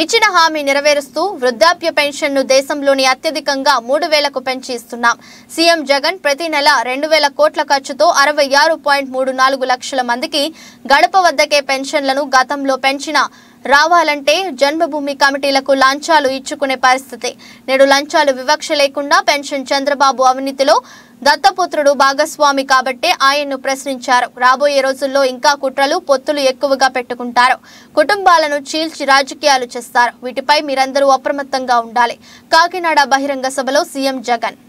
ఇచ్చిన హామీ నెరవేరుస్తూ వృద్ధాప్య పెన్షన్ను దేశంలోని అత్యధికంగా మూడు వేలకు పెంచి ఇస్తున్నాం సీఎం జగన్ ప్రతి నెల రెండు వేల కోట్ల ఖర్చుతో అరవై ఆరు పాయింట్ మూడు నాలుగు లక్షల మందికి గడప వద్దకే పెన్షన్లను గతంలో పెంచిన రావాలంటే జన్మభూమి కమిటీలకు లంచాలు ఇచ్చుకునే పరిస్థితి నేడు లంచాలు వివక్ష లేకుండా పెన్షన్ చంద్రబాబు అవినీతిలో దత్తపుత్రుడు భాగస్వామి కాబట్టే ఆయన్ను ప్రశ్నించారు రాబోయే రోజుల్లో ఇంకా కుట్రలు పొత్తులు ఎక్కువగా పెట్టుకుంటారు కుటుంబాలను చీల్చి రాజకీయాలు చేస్తారు వీటిపై మీరందరూ అప్రమత్తంగా ఉండాలి కాకినాడ బహిరంగ సభలో సీఎం జగన్